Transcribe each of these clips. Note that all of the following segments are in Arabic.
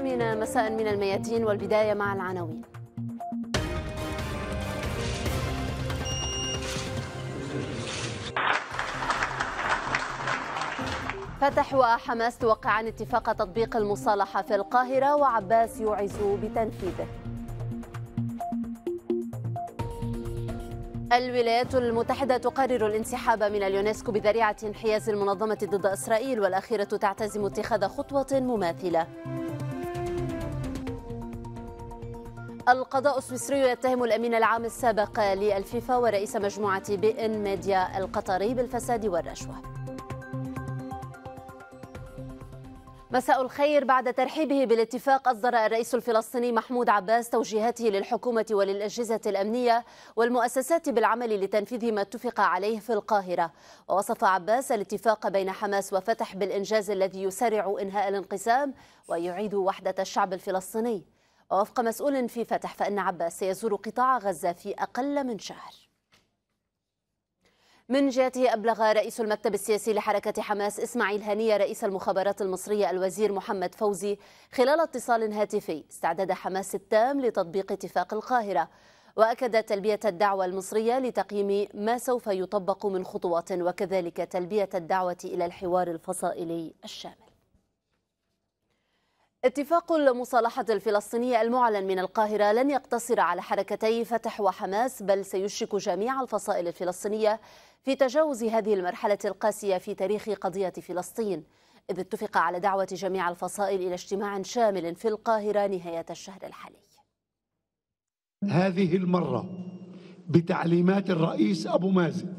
الثامنة مساء من الميادين والبداية مع العناوين فتح وحماس توقعان اتفاق تطبيق المصالحة في القاهرة وعباس يعز بتنفيذه الولايات المتحدة تقرر الانسحاب من اليونسكو بذريعة انحياز المنظمة ضد إسرائيل والأخيرة تعتزم اتخاذ خطوة مماثلة القضاء السويسري يتهم الأمين العام السابق للفيفا ورئيس مجموعة بي ان ميديا القطري بالفساد والرشوة مساء الخير بعد ترحيبه بالاتفاق أصدر الرئيس الفلسطيني محمود عباس توجيهاته للحكومة وللأجهزة الأمنية والمؤسسات بالعمل لتنفيذ ما اتفق عليه في القاهرة ووصف عباس الاتفاق بين حماس وفتح بالإنجاز الذي يسرع إنهاء الانقسام ويعيد وحدة الشعب الفلسطيني ووفق مسؤول في فتح فإن عباس سيزور قطاع غزة في أقل من شهر من جهته أبلغ رئيس المكتب السياسي لحركة حماس إسماعيل هنية رئيس المخابرات المصرية الوزير محمد فوزي خلال اتصال هاتفي استعداد حماس التام لتطبيق اتفاق القاهرة وأكد تلبية الدعوة المصرية لتقييم ما سوف يطبق من خطوات وكذلك تلبية الدعوة إلى الحوار الفصائلي الشامل اتفاق المصالحة الفلسطينية المعلن من القاهرة لن يقتصر على حركتي فتح وحماس بل سيشرك جميع الفصائل الفلسطينية في تجاوز هذه المرحلة القاسية في تاريخ قضية فلسطين إذ اتفق على دعوة جميع الفصائل إلى اجتماع شامل في القاهرة نهاية الشهر الحالي هذه المرة بتعليمات الرئيس أبو مازن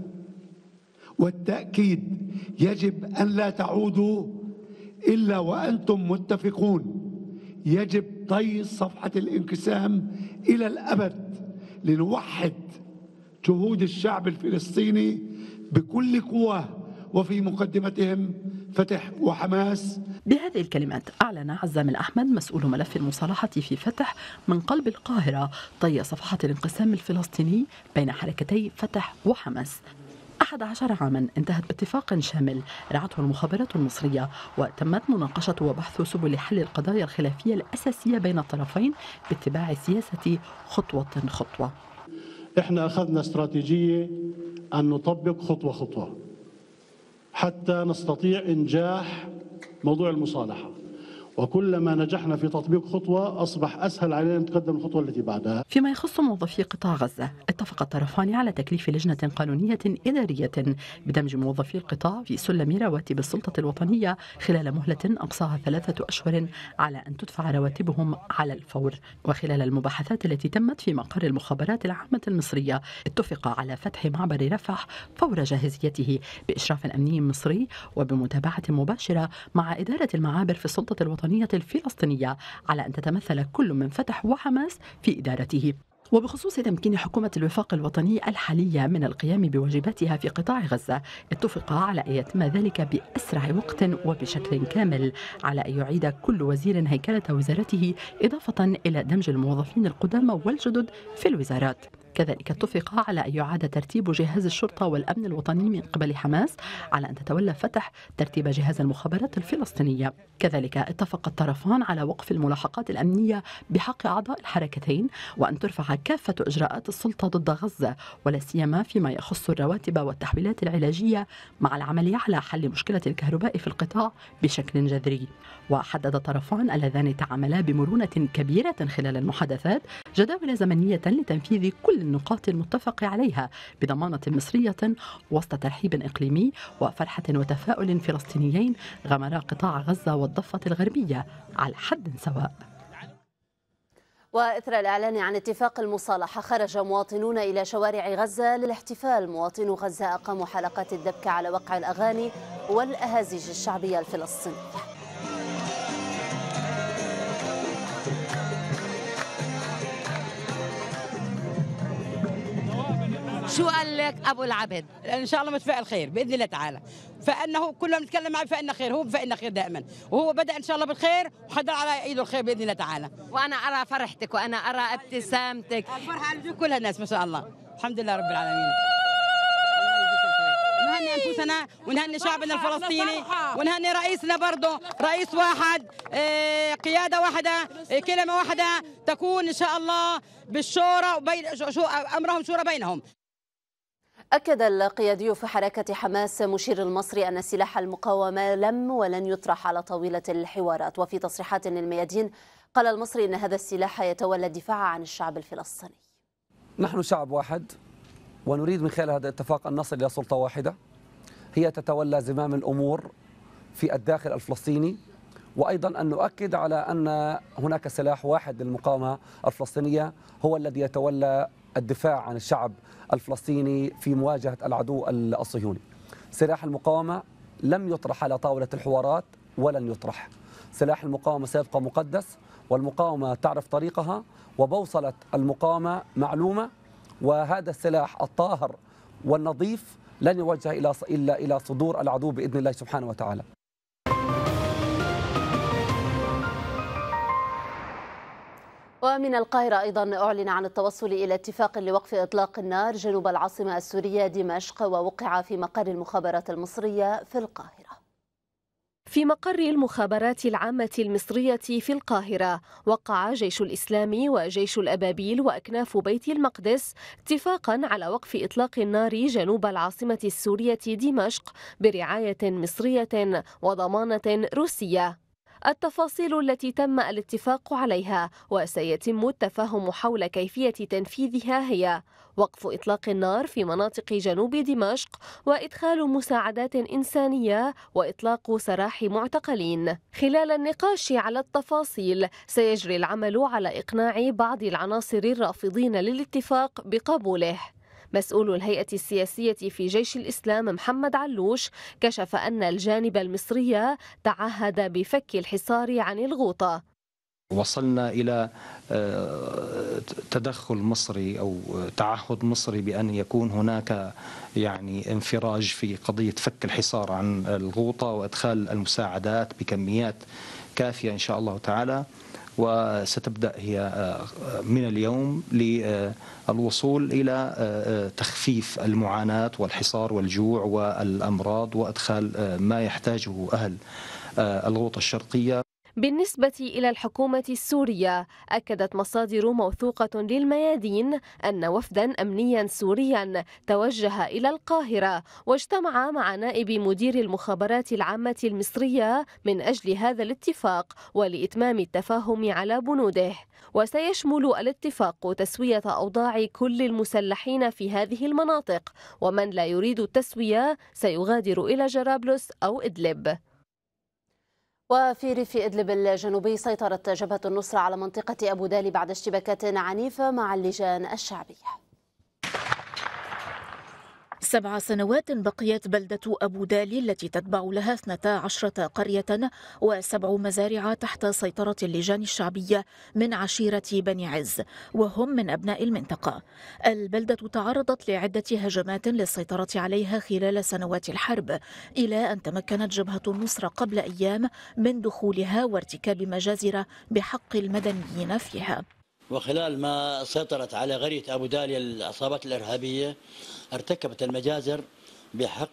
والتأكيد يجب أن لا تعودوا إلا وأنتم متفقون يجب طي صفحة الانقسام إلى الأبد لنوحد جهود الشعب الفلسطيني بكل قواه وفي مقدمتهم فتح وحماس بهذه الكلمات أعلن عزام الأحمد مسؤول ملف المصالحة في فتح من قلب القاهرة طي صفحة الانقسام الفلسطيني بين حركتي فتح وحماس 11 عاما انتهت باتفاق شامل رعته المخابرات المصرية وتمت مناقشة وبحث سبل حل القضايا الخلافية الأساسية بين الطرفين باتباع السياسة خطوة خطوة احنا أخذنا استراتيجية أن نطبق خطوة خطوة حتى نستطيع إنجاح موضوع المصالحة وكلما نجحنا في تطبيق خطوة أصبح أسهل علينا نتقدم الخطوة التي بعدها فيما يخص موظفي قطاع غزة اتفق الطرفان على تكليف لجنة قانونية إدارية بدمج موظفي القطاع في سلم رواتب السلطة الوطنية خلال مهلة أقصاها ثلاثة أشهر على أن تدفع رواتبهم على الفور وخلال المباحثات التي تمت في مقر المخابرات العامة المصرية اتفق على فتح معبر رفح فور جاهزيته بإشراف أمني مصري وبمتابعة مباشرة مع إدارة المعابر في السلطة الوطنية الوطنية الفلسطينية على أن تتمثل كل من فتح وحماس في إدارته وبخصوص تمكين حكومة الوفاق الوطني الحالية من القيام بواجباتها في قطاع غزة اتفق على أن يتم ذلك بأسرع وقت وبشكل كامل على أن يعيد كل وزير هيكلة وزارته إضافة إلى دمج الموظفين القدامى والجدد في الوزارات كذلك اتفق على أن يعاد ترتيب جهاز الشرطة والأمن الوطني من قبل حماس على أن تتولى فتح ترتيب جهاز المخابرات الفلسطينية كذلك اتفق الطرفان على وقف الملاحقات الأمنية بحق أعضاء الحركتين وأن ترفع كافة إجراءات السلطة ضد غزة ولا سيما فيما يخص الرواتب والتحويلات العلاجية مع العمل على حل مشكلة الكهرباء في القطاع بشكل جذري وحدد الطرفان اللذان تعاملا بمرونة كبيرة خلال المحادثات جداول زمنية لتنفيذ كل النقاط المتفق عليها بضمانة مصرية وسط ترحيب إقليمي وفرحة وتفاؤل فلسطينيين غمرا قطاع غزة والضفة الغربية على حد سواء وإثر الإعلان عن اتفاق المصالحة خرج مواطنون إلى شوارع غزة للاحتفال مواطنو غزة أقاموا حلقات الدبكة على وقع الأغاني والأهازيج الشعبية الفلسطينية شو قال لك ابو العبد؟ ان شاء الله متفائل خير باذن الله تعالى فانه كل ما بنتكلم معه فانه خير هو فانه خير دائما وهو بدا ان شاء الله بالخير وحضر على ايده الخير باذن الله تعالى وانا ارى فرحتك وانا ارى ابتسامتك الفرحه على كل الناس ما شاء الله الحمد لله رب العالمين نهني انفسنا ونهني شعبنا الفلسطيني ونهني رئيسنا برضه رئيس واحد آه، قياده واحده آه، كلمه واحده تكون ان شاء الله بالشورى وبين امرهم شورى بينهم أكد القيادي في حركة حماس مشير المصري أن سلاح المقاومة لم ولن يطرح على طاولة الحوارات وفي تصريحات للميادين قال المصري أن هذا السلاح يتولى الدفاع عن الشعب الفلسطيني نحن شعب واحد ونريد من خلال هذا الاتفاق أن نصل إلى سلطة واحدة هي تتولى زمام الأمور في الداخل الفلسطيني وأيضا أن نؤكد على أن هناك سلاح واحد للمقاومة الفلسطينية هو الذي يتولى الدفاع عن الشعب الفلسطيني في مواجهة العدو الصهيوني سلاح المقاومة لم يطرح على طاولة الحوارات ولن يطرح سلاح المقاومة سيبقى مقدس والمقاومة تعرف طريقها وبوصلة المقاومة معلومة وهذا السلاح الطاهر والنظيف لن يوجه إلى إلا إلى صدور العدو بإذن الله سبحانه وتعالى ومن القاهرة أيضا أعلن عن التوصل إلى اتفاق لوقف إطلاق النار جنوب العاصمة السورية دمشق ووقع في مقر المخابرات المصرية في القاهرة في مقر المخابرات العامة المصرية في القاهرة وقع جيش الإسلام وجيش الأبابيل وأكناف بيت المقدس اتفاقا على وقف إطلاق النار جنوب العاصمة السورية دمشق برعاية مصرية وضمانة روسية التفاصيل التي تم الاتفاق عليها وسيتم التفاهم حول كيفية تنفيذها هي وقف إطلاق النار في مناطق جنوب دمشق وإدخال مساعدات إنسانية وإطلاق سراح معتقلين خلال النقاش على التفاصيل سيجري العمل على إقناع بعض العناصر الرافضين للاتفاق بقبوله مسؤول الهيئة السياسية في جيش الإسلام محمد علوش كشف أن الجانب المصري تعهد بفك الحصار عن الغوطة وصلنا إلى آه، تدخل مصري أو تعهد مصري بأن يكون هناك يعني انفراج في قضية فك الحصار عن الغوطة وإدخال المساعدات بكميات كافية إن شاء الله تعالى وستبدأ هي آه، آه، من اليوم للوصول إلى آه، تخفيف المعاناة والحصار والجوع والأمراض وأدخال ما يحتاجه أهل الغوطة الشرقية بالنسبة إلى الحكومة السورية أكدت مصادر موثوقة للميادين أن وفدا أمنيا سوريا توجه إلى القاهرة واجتمع مع نائب مدير المخابرات العامة المصرية من أجل هذا الاتفاق ولإتمام التفاهم على بنوده وسيشمل الاتفاق تسوية أوضاع كل المسلحين في هذه المناطق ومن لا يريد التسوية سيغادر إلى جرابلس أو إدلب وفي ريف إدلب الجنوبي سيطرت جبهة النصرة على منطقة أبو دالي بعد اشتباكات عنيفة مع اللجان الشعبية سبع سنوات بقيت بلدة أبو دالي التي تتبع لها 12 قرية وسبع مزارع تحت سيطرة اللجان الشعبية من عشيرة بني عز وهم من أبناء المنطقة البلدة تعرضت لعدة هجمات للسيطرة عليها خلال سنوات الحرب إلى أن تمكنت جبهة النصرة قبل أيام من دخولها وارتكاب مجازر بحق المدنيين فيها وخلال ما سيطرت على غرية أبو داليا العصابات الإرهابية ارتكبت المجازر بحق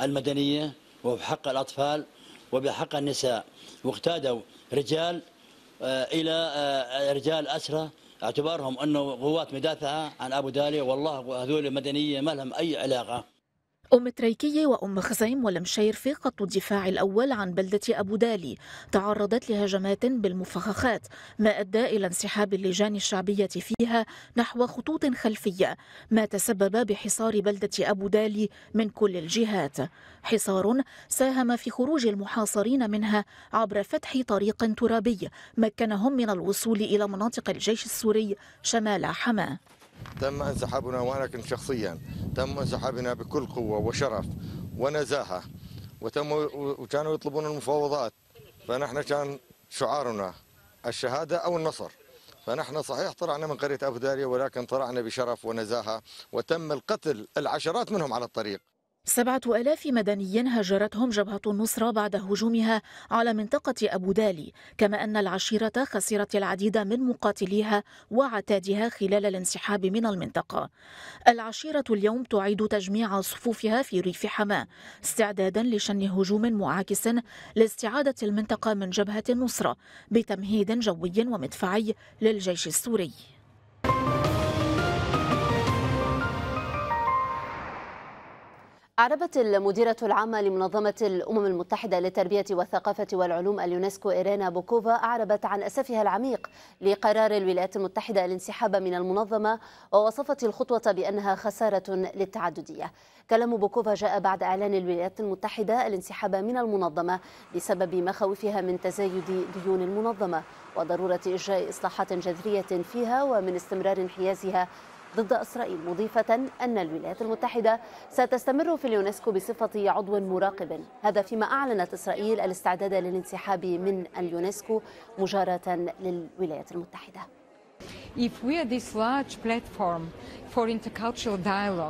المدنية وبحق الأطفال وبحق النساء واقتادوا رجال آه، إلى آه، رجال أسرى اعتبارهم أنه قوات مدافعة عن أبو داليا والله هذول مدنية ما لهم أي علاقة أم تريكية وأم خزيم والمشير في خط الدفاع الأول عن بلدة أبو دالي تعرضت لهجمات بالمفخخات ما أدى إلى انسحاب اللجان الشعبية فيها نحو خطوط خلفية ما تسبب بحصار بلدة أبو دالي من كل الجهات حصار ساهم في خروج المحاصرين منها عبر فتح طريق ترابي مكنهم من الوصول إلى مناطق الجيش السوري شمال حماه تم انسحابنا وانا كنت شخصيا تم انسحابنا بكل قوه وشرف ونزاهه وتم وكانوا يطلبون المفاوضات فنحن كان شعارنا الشهاده او النصر فنحن صحيح طلعنا من قريه ابو داريه ولكن طلعنا بشرف ونزاهه وتم القتل العشرات منهم على الطريق سبعة ألاف مدني هجرتهم جبهة النصرة بعد هجومها على منطقة أبو دالي كما أن العشيرة خسرت العديد من مقاتليها وعتادها خلال الانسحاب من المنطقة العشيرة اليوم تعيد تجميع صفوفها في ريف حماة استعدادا لشن هجوم معاكس لاستعادة المنطقة من جبهة النصرة بتمهيد جوي ومدفعي للجيش السوري أعربت المديرة العامة لمنظمة الأمم المتحدة للتربية والثقافة والعلوم اليونسكو إيرينا بوكوفا أعربت عن أسفها العميق لقرار الولايات المتحدة الانسحاب من المنظمة ووصفت الخطوة بأنها خسارة للتعددية كلام بوكوفا جاء بعد إعلان الولايات المتحدة الانسحاب من المنظمة بسبب مخاوفها من تزايد ديون المنظمة وضرورة إجراء إصلاحات جذرية فيها ومن استمرار انحيازها ضد إسرائيل مضيفة أن الولايات المتحدة ستستمر في اليونسكو بصفة عضو مراقب هذا فيما أعلنت إسرائيل الاستعداد للانسحاب من اليونسكو مجاراة للولايات المتحدة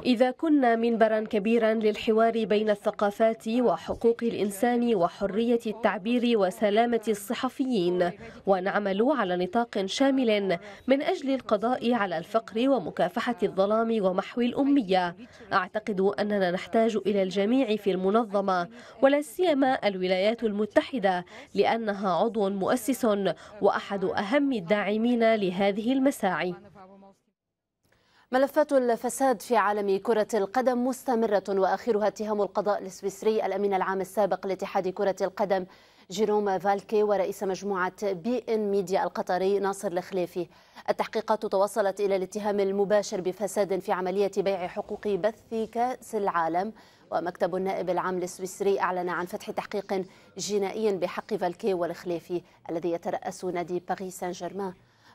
إذا كنا منبرا كبيرا للحوار بين الثقافات وحقوق الإنسان وحرية التعبير وسلامة الصحفيين ونعمل على نطاق شامل من أجل القضاء على الفقر ومكافحة الظلام ومحو الأمية أعتقد أننا نحتاج إلى الجميع في المنظمة ولا سيما الولايات المتحدة لأنها عضو مؤسس وأحد أهم الداعمين لهذه هذه المساعي ملفات الفساد في عالم كرة القدم مستمرة وآخرها اتهام القضاء السويسري الأمين العام السابق لاتحاد كرة القدم جيروم فالكي ورئيس مجموعة بي إن ميديا القطري ناصر الخليفي التحقيقات توصلت إلى الاتهام المباشر بفساد في عملية بيع حقوق بث كأس العالم ومكتب النائب العام السويسري أعلن عن فتح تحقيق جنائي بحق فالكي والخليفي الذي يترأس نادي باريس سان جيرمان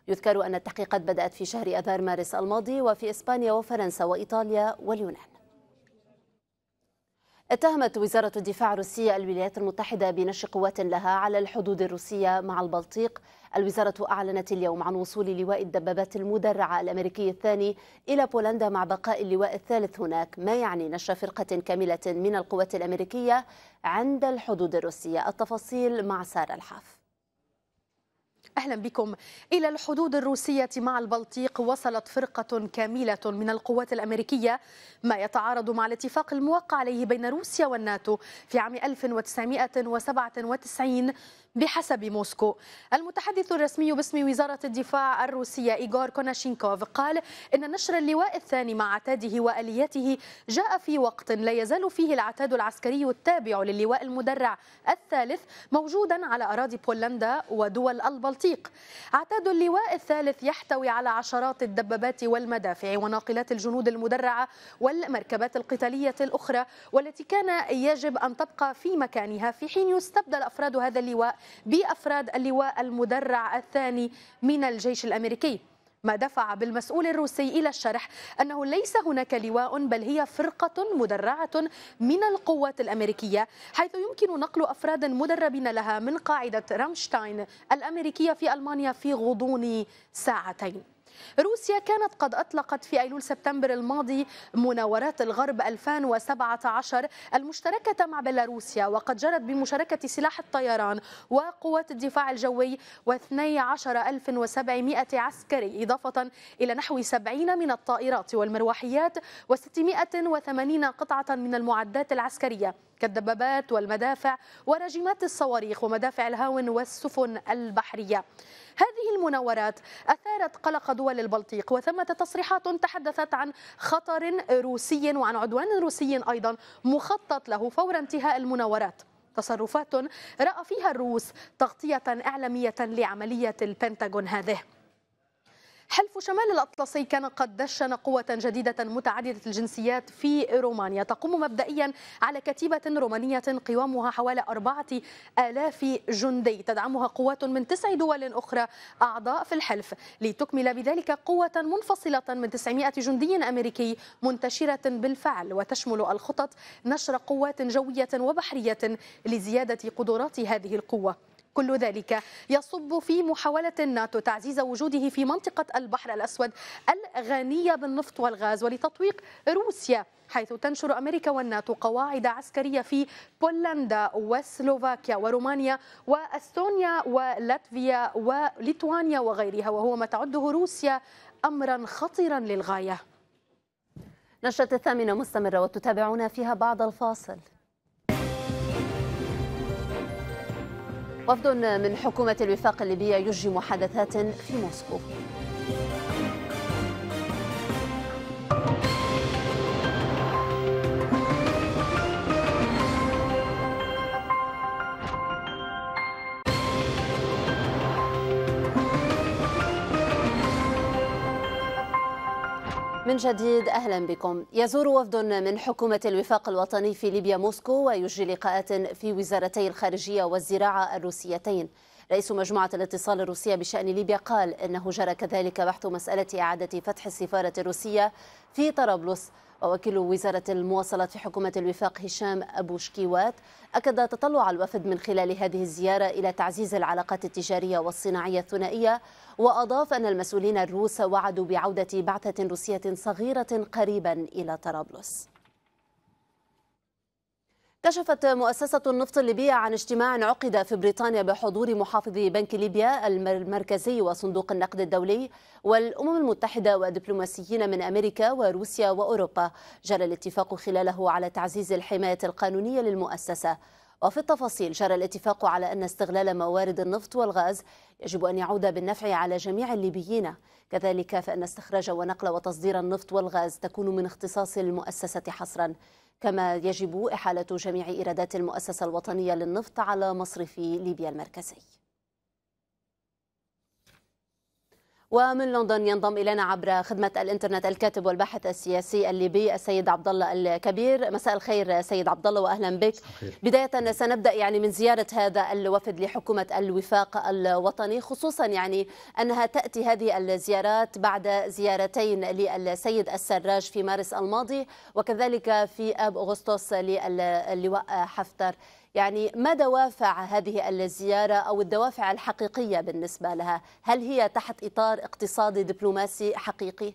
يذكر أن التحقيقات بدأت في شهر أذار مارس الماضي وفي إسبانيا وفرنسا وإيطاليا واليونان اتهمت وزارة الدفاع الروسية الولايات المتحدة بنشر قوات لها على الحدود الروسية مع البلطيق الوزارة أعلنت اليوم عن وصول لواء الدبابات المدرعة الأمريكي الثاني إلى بولندا مع بقاء اللواء الثالث هناك ما يعني نشر فرقة كاملة من القوات الأمريكية عند الحدود الروسية التفاصيل مع سارة الحاف أهلا بكم إلى الحدود الروسية مع البلطيق وصلت فرقة كاملة من القوات الأمريكية ما يتعارض مع الاتفاق الموقع عليه بين روسيا والناتو في عام 1997 بحسب موسكو المتحدث الرسمي باسم وزارة الدفاع الروسية إيغور كوناشينكوف قال إن نشر اللواء الثاني مع عتاده وآليته جاء في وقت لا يزال فيه العتاد العسكري التابع للواء المدرع الثالث موجودا على أراضي بولندا ودول البلطيق عتاد اللواء الثالث يحتوي على عشرات الدبابات والمدافع وناقلات الجنود المدرعة والمركبات القتالية الأخرى والتي كان يجب أن تبقى في مكانها في حين يستبدل أفراد هذا اللواء بأفراد اللواء المدرع الثاني من الجيش الأمريكي ما دفع بالمسؤول الروسي إلى الشرح أنه ليس هناك لواء بل هي فرقة مدرعة من القوات الأمريكية حيث يمكن نقل أفراد مدربين لها من قاعدة رامشتاين الأمريكية في ألمانيا في غضون ساعتين روسيا كانت قد أطلقت في أيلول سبتمبر الماضي مناورات الغرب 2017 المشتركة مع بيلاروسيا وقد جرت بمشاركة سلاح الطيران وقوات الدفاع الجوي و12700 عسكري إضافة إلى نحو 70 من الطائرات والمروحيات و680 قطعة من المعدات العسكرية كالدبابات والمدافع ورجمات الصواريخ ومدافع الهاون والسفن البحرية هذه المناورات أثارت قلق دول البلطيق وثمة تصريحات تحدثت عن خطر روسي وعن عدوان روسي أيضا مخطط له فور انتهاء المناورات تصرفات رأى فيها الروس تغطية إعلامية لعملية البنتاغون هذه حلف شمال الأطلسي كان قد دشن قوة جديدة متعددة الجنسيات في رومانيا تقوم مبدئيا على كتيبة رومانية قوامها حوالي أربعة آلاف جندي تدعمها قوات من تسع دول أخرى أعضاء في الحلف لتكمل بذلك قوة منفصلة من 900 جندي أمريكي منتشرة بالفعل وتشمل الخطط نشر قوات جوية وبحرية لزيادة قدرات هذه القوة كل ذلك يصب في محاولة الناتو تعزيز وجوده في منطقة البحر الأسود الغنية بالنفط والغاز ولتطويق روسيا حيث تنشر أمريكا والناتو قواعد عسكرية في بولندا وسلوفاكيا ورومانيا وأستونيا ولاتفيا وليتوانيا وغيرها وهو ما تعده روسيا أمرا خطيرا للغاية نشرة الثامنة مستمرة وتتابعون فيها بعد الفاصل وفد من حكومة الوفاق الليبية يجري محادثات في موسكو من جديد أهلا بكم يزور وفد من حكومة الوفاق الوطني في ليبيا موسكو ويجري لقاءات في وزارتي الخارجية والزراعة الروسيتين رئيس مجموعة الاتصال الروسية بشأن ليبيا قال إنه جرى كذلك بحث مسألة إعادة فتح السفارة الروسية في طرابلس ووكيل وزارة المواصلات في حكومة الوفاق هشام أبو شكيوات أكد تطلع الوفد من خلال هذه الزيارة إلى تعزيز العلاقات التجارية والصناعية الثنائية وأضاف أن المسؤولين الروس وعدوا بعودة بعثة روسية صغيرة قريبا إلى طرابلس كشفت مؤسسة النفط الليبية عن اجتماع عقد في بريطانيا بحضور محافظ بنك ليبيا المركزي وصندوق النقد الدولي والأمم المتحدة ودبلوماسيين من أمريكا وروسيا وأوروبا جرى الاتفاق خلاله على تعزيز الحماية القانونية للمؤسسة وفي التفاصيل جرى الاتفاق على أن استغلال موارد النفط والغاز يجب أن يعود بالنفع على جميع الليبيين كذلك فإن استخراج ونقل وتصدير النفط والغاز تكون من اختصاص المؤسسة حصرا كما يجب إحالة جميع إيرادات المؤسسة الوطنية للنفط على مصرف ليبيا المركزي ومن لندن ينضم الينا عبر خدمه الانترنت الكاتب والباحث السياسي الليبي السيد عبد الله الكبير مساء الخير سيد عبد الله واهلا بك صحيح. بدايه سنبدا يعني من زياره هذا الوفد لحكومه الوفاق الوطني خصوصا يعني انها تاتي هذه الزيارات بعد زيارتين للسيد السراج في مارس الماضي وكذلك في اب اغسطس للواء حفتر يعني ما دوافع هذه الزيارة أو الدوافع الحقيقية بالنسبة لها هل هي تحت إطار اقتصادي دبلوماسي حقيقي؟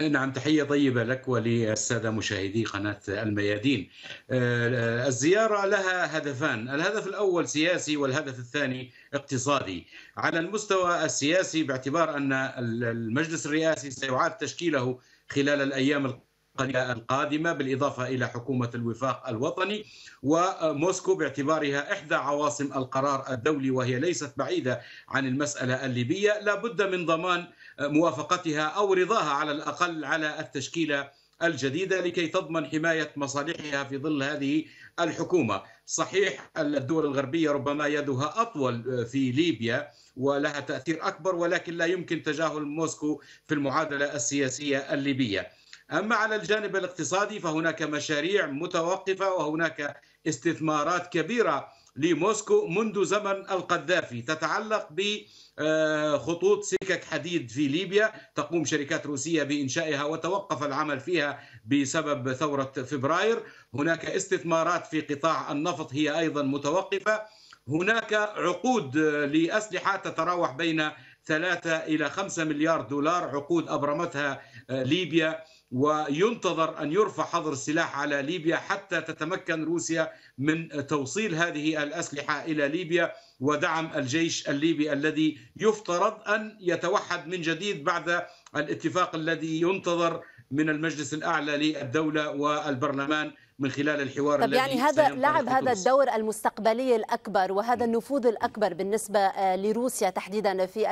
أه، نعم تحية طيبة لك وللسادة مشاهدي قناة الميادين أه، الزيارة لها هدفان الهدف الأول سياسي والهدف الثاني اقتصادي على المستوى السياسي باعتبار أن المجلس الرئاسي سيعاد تشكيله خلال الأيام القادمة القادمة بالإضافة إلى حكومة الوفاق الوطني وموسكو باعتبارها إحدى عواصم القرار الدولي وهي ليست بعيدة عن المسألة الليبية لا بد من ضمان موافقتها أو رضاها على الأقل على التشكيلة الجديده لكي تضمن حمايه مصالحها في ظل هذه الحكومه، صحيح الدول الغربيه ربما يدها اطول في ليبيا ولها تاثير اكبر ولكن لا يمكن تجاهل موسكو في المعادله السياسيه الليبيه. أما على الجانب الاقتصادي فهناك مشاريع متوقفة وهناك استثمارات كبيرة لموسكو منذ زمن القذافي تتعلق بخطوط سكك حديد في ليبيا تقوم شركات روسية بإنشائها وتوقف العمل فيها بسبب ثورة فبراير هناك استثمارات في قطاع النفط هي أيضا متوقفة هناك عقود لأسلحة تتراوح بين 3 إلى 5 مليار دولار عقود أبرمتها ليبيا وينتظر أن يرفع حظر السلاح على ليبيا حتى تتمكن روسيا من توصيل هذه الأسلحة إلى ليبيا ودعم الجيش الليبي الذي يفترض أن يتوحد من جديد بعد الاتفاق الذي ينتظر من المجلس الأعلى للدولة والبرلمان من خلال الحوار طب يعني هذا لعب هذا الدور المستقبلي الأكبر وهذا النفوذ الأكبر بالنسبة آه، لروسيا تحديدا في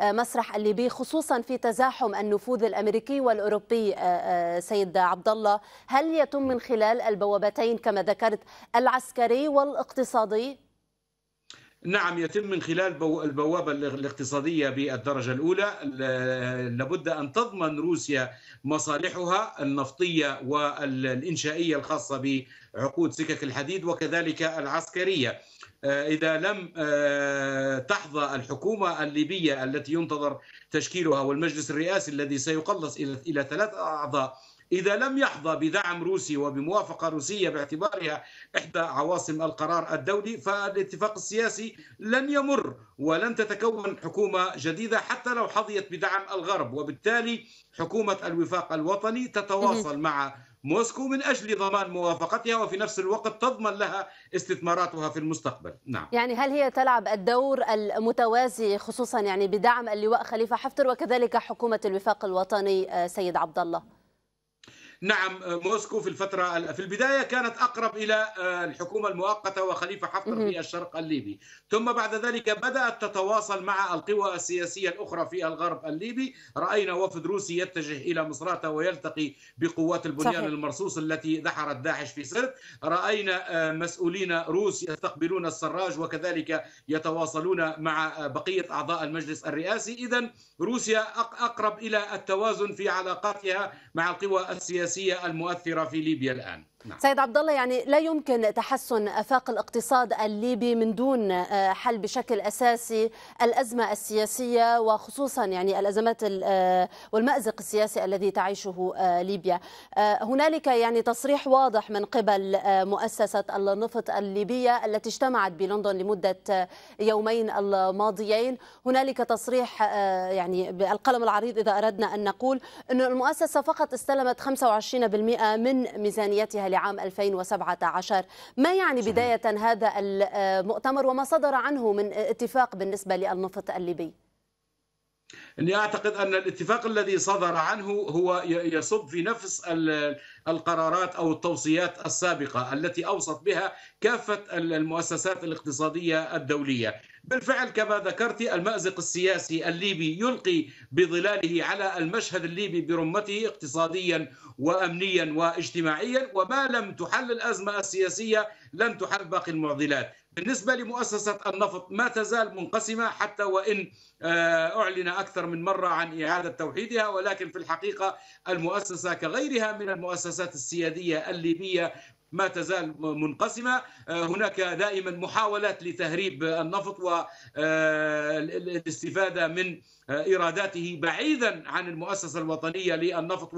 المسرح الليبي خصوصا في تزاحم النفوذ الأمريكي والأوروبي آه، آه، سيد عبد الله هل يتم من خلال البوابتين كما ذكرت العسكري والاقتصادي نعم يتم من خلال البوابة الاقتصادية بالدرجة الأولى لابد أن تضمن روسيا مصالحها النفطية والإنشائية الخاصة بعقود سكك الحديد وكذلك العسكرية آه، إذا لم آه، تحظى الحكومة الليبية التي ينتظر تشكيلها والمجلس الرئاسي الذي سيقلص إلى ثلاث أعضاء إذا لم يحظى بدعم روسي وبموافقة روسية باعتبارها إحدى عواصم القرار الدولي فالاتفاق السياسي لن يمر ولن تتكون حكومة جديدة حتى لو حظيت بدعم الغرب وبالتالي حكومة الوفاق الوطني تتواصل مع موسكو من اجل ضمان موافقتها وفي نفس الوقت تضمن لها استثماراتها في المستقبل، نعم. يعني هل هي تلعب الدور المتوازي خصوصا يعني بدعم اللواء خليفه حفتر وكذلك حكومه الوفاق الوطني آه، سيد عبد الله؟ نعم آه، موسكو في الفترة في البداية كانت أقرب إلى آه، الحكومة المؤقتة وخليفة حفتر في الشرق الليبي ثم بعد ذلك بدأت تتواصل مع القوى السياسية الأخرى في الغرب الليبي رأينا وفد روسي يتجه إلى مصراتة ويلتقي بقوات البنيان صحيح. المرصوص التي دحرت داعش في سرت رأينا آه، مسؤولين روس يستقبلون السراج وكذلك يتواصلون مع بقية أعضاء المجلس الرئاسي إذا روسيا أقرب إلى التوازن في علاقاتها مع القوى السياسية السياسية المؤثرة في ليبيا الآن نعم. سيد عبد الله يعني لا يمكن تحسن افاق الاقتصاد الليبي من دون آه، حل بشكل اساسي الازمه السياسيه وخصوصا يعني الازمات آه، والمازق السياسي الذي تعيشه آه، ليبيا هنالك يعني تصريح واضح من قبل مؤسسه النفط الليبيه التي اجتمعت بلندن لمده يومين الماضيين هنالك تصريح يعني بالقلم العريض اذا اردنا ان نقول ان المؤسسه فقط استلمت 25% من ميزانيتها لعام 2017 ما يعني بداية هذا المؤتمر آه، وما صدر عنه من اتفاق بالنسبة للنفط الليبي اني اعتقد ان الاتفاق الذي صدر عنه هو يصب في نفس القرارات او التوصيات السابقه التي اوصت بها كافه المؤسسات الاقتصاديه الدوليه. بالفعل كما ذكرت المازق السياسي الليبي يلقي بظلاله على المشهد الليبي برمته اقتصاديا وامنيا واجتماعيا وما لم تحل الازمه السياسيه لن تحل باقي المعضلات. بالنسبة لمؤسسة النفط ما تزال منقسمة حتى وإن آه، أعلن أكثر من مرة عن إعادة توحيدها ولكن في الحقيقة المؤسسة كغيرها من المؤسسات السيادية الليبية ما تزال منقسمه آه، هناك دائما محاولات لتهريب النفط والاستفاده آه، من إيراداته آه، بعيدا عن المؤسسة الوطنية للنفط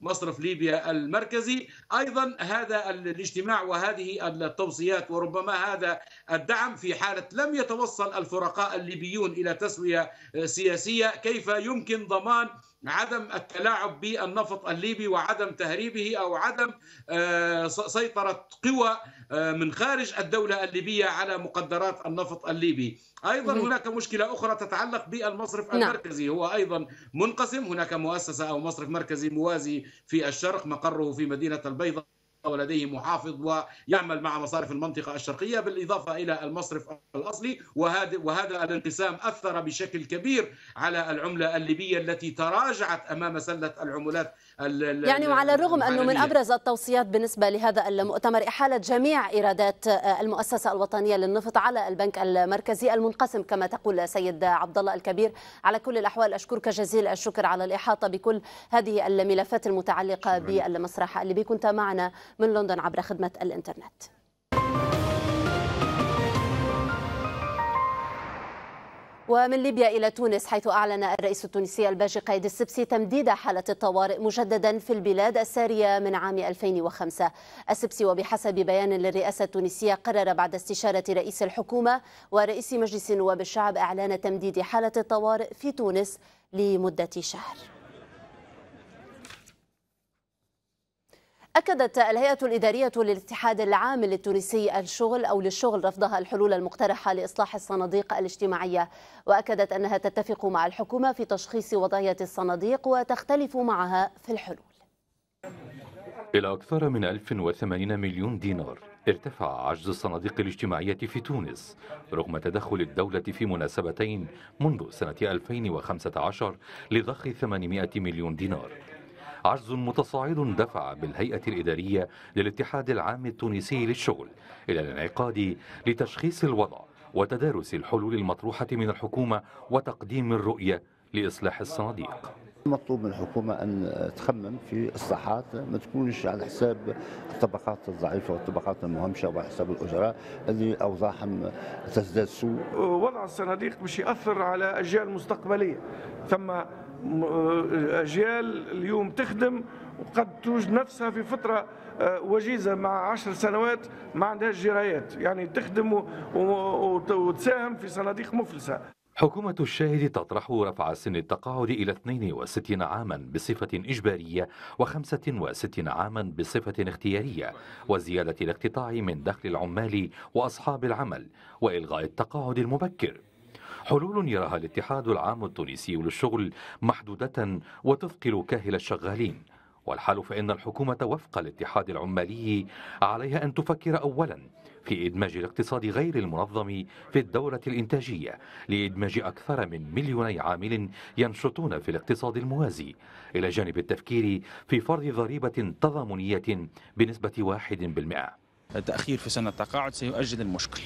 ومصرف ليبيا المركزي أيضا هذا الاجتماع وهذه التوصيات وربما هذا الدعم في حالة لم يتوصل الفرقاء الليبيون إلى تسوية سياسية كيف يمكن ضمان عدم التلاعب بالنفط الليبي وعدم تهريبه او عدم آه، سيطره قوى آه، من خارج الدوله الليبيه على مقدرات النفط الليبي ايضا هناك مشكله اخرى تتعلق بالمصرف نعم. المركزي هو ايضا منقسم هناك مؤسسه او مصرف مركزي موازي في الشرق مقره في مدينه البيضاء ولديه محافظ ويعمل مع مصارف المنطقة الشرقية بالإضافة إلى المصرف الأصلي وهذا, وهذا الانقسام أثر بشكل كبير على العملة الليبية التي تراجعت أمام سلة العملات يعني وعلى الرغم أنه من أبرز التوصيات بالنسبة لهذا المؤتمر إحالة جميع إيرادات آه، المؤسسة الوطنية للنفط على البنك المركزي المنقسم كما تقول سيد عبد الله الكبير على كل الأحوال أشكرك جزيل الشكر على الإحاطة بكل هذه الملفات المتعلقة بالمسرح اللي كنت معنا من لندن عبر خدمة الإنترنت ومن ليبيا إلى تونس حيث أعلن الرئيس التونسي الباجي قايد السبسي تمديد حالة الطوارئ مجددا في البلاد السارية من عام 2005 السبسي وبحسب بيان للرئاسة التونسية قرر بعد استشارة رئيس الحكومة ورئيس مجلس نواب الشعب إعلان تمديد حالة الطوارئ في تونس لمدة شهر أكدت الهيئة الإدارية للاتحاد العام للتونسي الشغل أو للشغل رفضها الحلول المقترحة لإصلاح الصناديق الاجتماعية وأكدت أنها تتفق مع الحكومة في تشخيص وضعية الصناديق وتختلف معها في الحلول إلى أكثر من 1080 مليون دينار ارتفع عجز الصناديق الاجتماعية في تونس رغم تدخل الدولة في مناسبتين منذ سنة 2015 لضخ 800 مليون دينار عجز متصاعد دفع بالهيئة الإدارية للاتحاد العام التونسي للشغل إلى الانعقاد لتشخيص الوضع وتدارس الحلول المطروحة من الحكومة وتقديم الرؤية لإصلاح الصناديق مطلوب من الحكومة أن تخمم في الصحات ما تكونش على حساب الطبقات الضعيفة والطبقات المهمشة وعلى حساب الأجراء اللي أوضاعهم تزداد سوء وضع الصناديق مش يأثر على أجيال مستقبلية ثم آه، أجيال اليوم تخدم وقد توجد نفسها في فترة آه، وجيزة مع عشر سنوات ما عندهاش جرايات يعني تخدم وتساهم في صناديق مفلسة حكومة الشاهد تطرح رفع سن التقاعد إلى 62 عاما بصفة إجبارية و65 عاما بصفة اختيارية وزيادة الاقتطاع من دخل العمال وأصحاب العمل وإلغاء التقاعد المبكر حلول يراها الاتحاد العام التونسي للشغل محدودة وتثقل كاهل الشغالين والحال فإن الحكومة وفق الاتحاد العمالي عليها أن تفكر أولا في إدماج الاقتصاد غير المنظم في الدورة الإنتاجية لإدماج أكثر من مليوني عامل ينشطون في الاقتصاد الموازي إلى جانب التفكير في فرض ضريبة تضامنية بنسبة واحد بالمئة التأخير في سنة التقاعد سيؤجل المشكل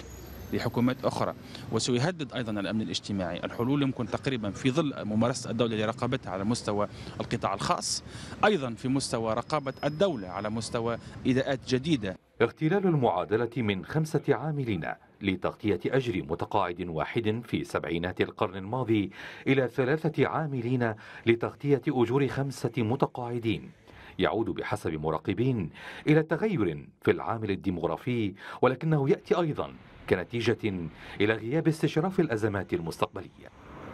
لحكومات أخرى وسيهدد أيضا الأمن الاجتماعي الحلول يمكن تقريبا في ظل ممارسة الدولة لرقابتها على مستوى القطاع الخاص أيضا في مستوى رقابة الدولة على مستوى إيداءات جديدة اغتلال المعادلة من خمسة عاملين لتغطية أجر متقاعد واحد في سبعينات القرن الماضي إلى ثلاثة عاملين لتغطية أجور خمسة متقاعدين يعود بحسب مراقبين إلى تغير في العامل الديمغرافي ولكنه يأتي أيضا كنتيجة إلى غياب استشراف الأزمات المستقبلية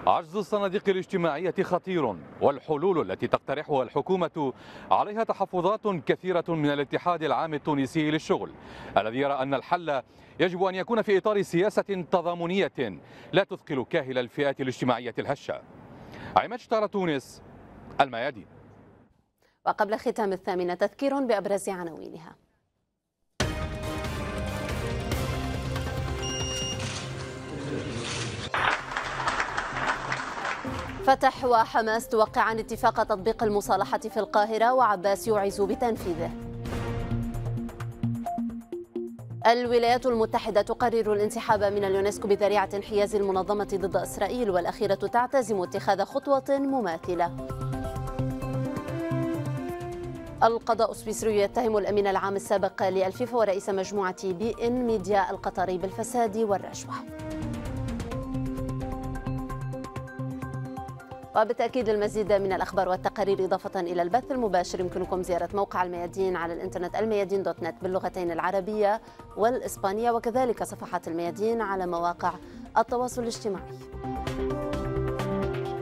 عجز الصناديق الاجتماعية خطير والحلول التي تقترحها الحكومة عليها تحفظات كثيرة من الاتحاد العام التونسي للشغل الذي يرى أن الحل يجب أن يكون في إطار سياسة تضامنية لا تثقل كاهل الفئات الاجتماعية الهشة عماد تونس الميادين وقبل ختام الثامنة تذكير بأبرز عناوينها فتح وحماس توقعان اتفاق تطبيق المصالحة في القاهرة وعباس يعز بتنفيذه الولايات المتحدة تقرر الانسحاب من اليونسكو بذريعة انحياز المنظمة ضد إسرائيل والأخيرة تعتزم اتخاذ خطوة مماثلة القضاء السويسري يتهم الأمين العام السابق للفيفا ورئيس مجموعة بي إن ميديا القطري بالفساد والرشوة وبالتأكيد المزيد من الأخبار والتقارير إضافة إلى البث المباشر يمكنكم زيارة موقع الميادين على الإنترنت الميادين دوت نت باللغتين العربية والإسبانية وكذلك صفحات الميادين على مواقع التواصل الاجتماعي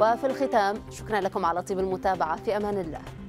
وفي الختام شكرا لكم على طيب المتابعة في أمان الله